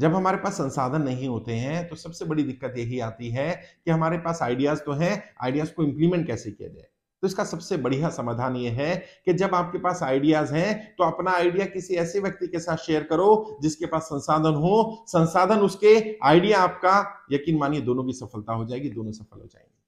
जब हमारे पास संसाधन नहीं होते हैं तो सबसे बड़ी दिक्कत यही आती है कि हमारे पास आइडियाज तो हैं आइडियाज को इम्प्लीमेंट कैसे किया जाए तो इसका सबसे बढ़िया समाधान ये है कि जब आपके पास आइडियाज हैं तो अपना आइडिया किसी ऐसे व्यक्ति के साथ शेयर करो जिसके पास संसाधन हो संसाधन उसके आइडिया आपका यकीन मानिए दोनों की सफलता हो जाएगी दोनों सफल हो जाएंगे